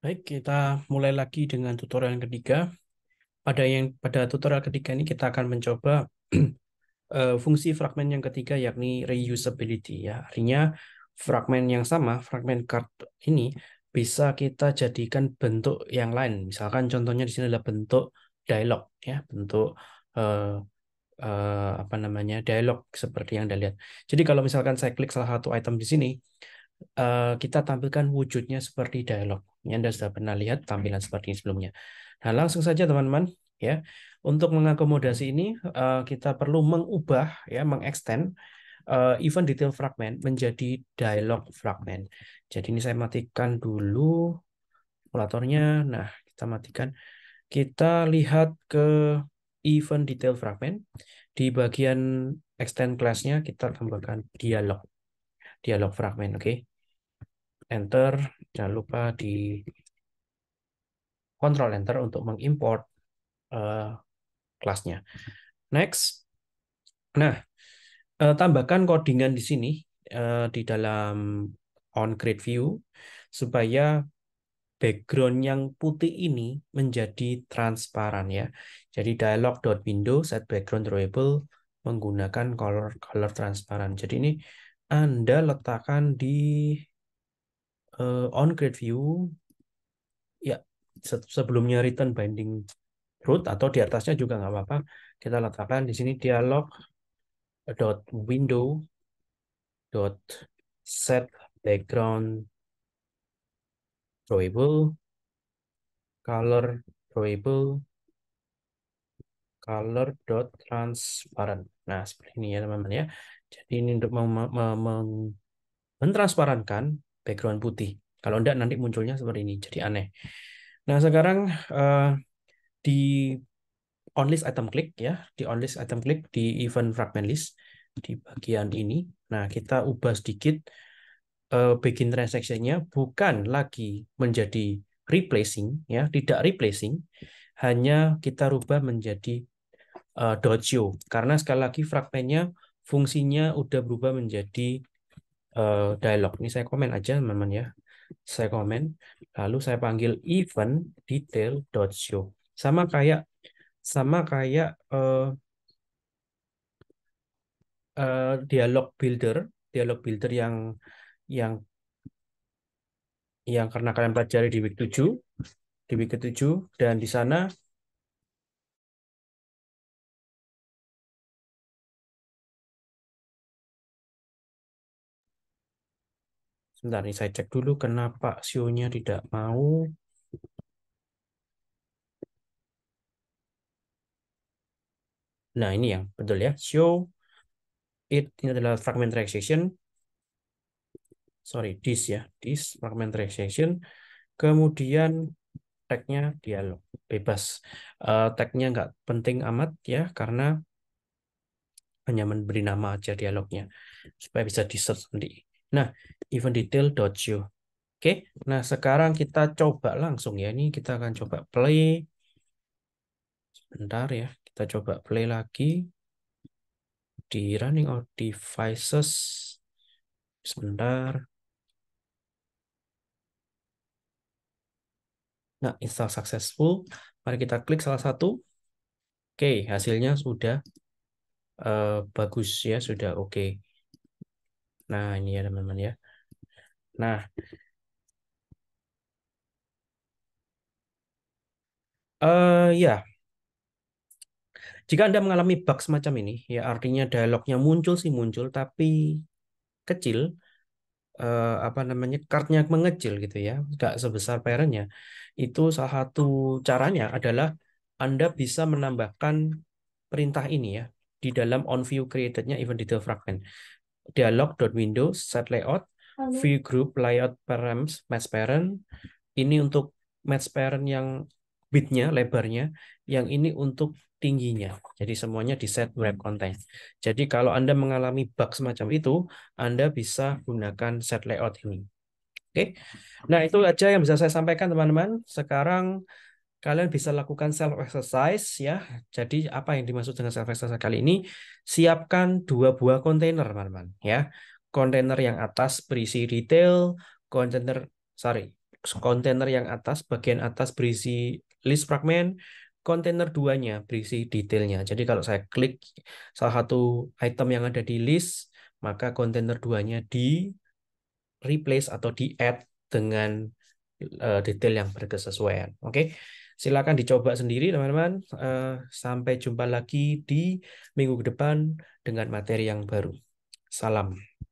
Baik, kita mulai lagi dengan tutorial yang ketiga. Pada yang pada tutorial ketiga ini kita akan mencoba eh, fungsi fragmen yang ketiga yakni reusability ya. Artinya fragmen yang sama, fragmen card ini bisa kita jadikan bentuk yang lain. Misalkan contohnya di sini adalah bentuk dialog ya, bentuk uh, uh, apa namanya dialog seperti yang Anda lihat. Jadi kalau misalkan saya klik salah satu item di sini, Eh, kita tampilkan wujudnya seperti dialog. Ini Anda sudah pernah lihat tampilan seperti ini sebelumnya. Nah, langsung saja teman-teman ya. Untuk mengakomodasi ini eh, kita perlu mengubah ya, mengextend uh, event detail fragment menjadi dialog fragment. Jadi ini saya matikan dulu kalkulatornya. Nah, kita matikan. Kita lihat ke event detail fragment. Di bagian extend class-nya kita tambahkan dialog. Dialog fragment, oke. Okay? enter, jangan lupa di control enter untuk mengimport uh, kelasnya. Next. Nah, uh, tambahkan codingan di sini uh, di dalam on grid view supaya background yang putih ini menjadi transparan ya. Jadi dialog.window set background drawable menggunakan color color transparan. Jadi ini Anda letakkan di uh, on grade view ya sebelumnya return binding root atau di atasnya juga nggak apa-apa kita letakkan di sini dialog dot window dot set background drawable color drawable color dot transparent. Nah, seperti ini ya teman-teman ya. Jadi ini untuk mentransparankan background putih. Kalau tidak nanti munculnya seperti ini, jadi aneh. Nah, sekarang uh, di on list item click ya, di on list item click di event fragment list di bagian ini. Nah, kita ubah sedikit uh, begin transactionnya bukan lagi menjadi replacing ya, tidak replacing, hanya kita rubah menjadi uh, dojo karena sekali lagi fragmentnya fungsinya udah berubah menjadi uh, dialog. Ini saya komen aja teman-teman ya. Saya komen, lalu saya panggil event detail.show. Sama kayak sama kayak uh, uh, dialog builder, dialog builder yang yang yang karena kalian pelajari di week 7, di week 7 dan di sana Sebentar nih, saya cek dulu kenapa sionya tidak mau. Nah, ini yang betul ya. Sio it ini adalah fragment relaxation. Sorry, this ya. This fragment relaxation. Kemudian tag-nya dialog bebas. Uh, tag-nya nggak penting amat ya karena hanya memberi nama aja dialognya supaya bisa di search nanti. Nah, event detail dojo. Oke, nah sekarang kita coba langsung ya. Ini kita akan coba play. Sebentar ya, kita coba play lagi. Di running out devices. Sebentar. Nah, install successful. Mari kita klik salah satu. Oke, hasilnya sudah uh, bagus ya, sudah oke. Okay. Nah, ini ya teman-teman ya. Nah, uh, ya. Jika Anda mengalami bug semacam ini, ya artinya dialognya muncul sih muncul, tapi kecil, uh, apa namanya kartnya mengecil gitu ya, nggak sebesar parentnya. Itu salah satu caranya adalah Anda bisa menambahkan perintah ini ya di dalam on view creatednya event detail fragment dialog.window, set layout, view group, layout params, match parent. Ini untuk match parent yang bitnya, lebarnya. Yang ini untuk tingginya. Jadi semuanya di set web content. Jadi kalau Anda mengalami bug semacam itu, Anda bisa gunakan set layout ini. Oke. Okay? Nah, itu aja yang bisa saya sampaikan teman-teman. Sekarang kalian bisa lakukan self exercise ya. Jadi apa yang dimaksud dengan self exercise kali ini? Siapkan dua buah kontainer, teman-teman, ya. Kontainer yang atas berisi detail, kontainer sorry, kontainer yang atas bagian atas berisi list fragment, kontainer duanya berisi detailnya. Jadi kalau saya klik salah satu item yang ada di list, maka kontainer duanya di replace atau di add dengan eh, detail yang berkesesuaian. Oke. Okay? silakan dicoba sendiri teman-teman. Eh, sampai jumpa lagi di minggu depan dengan materi yang baru. Salam.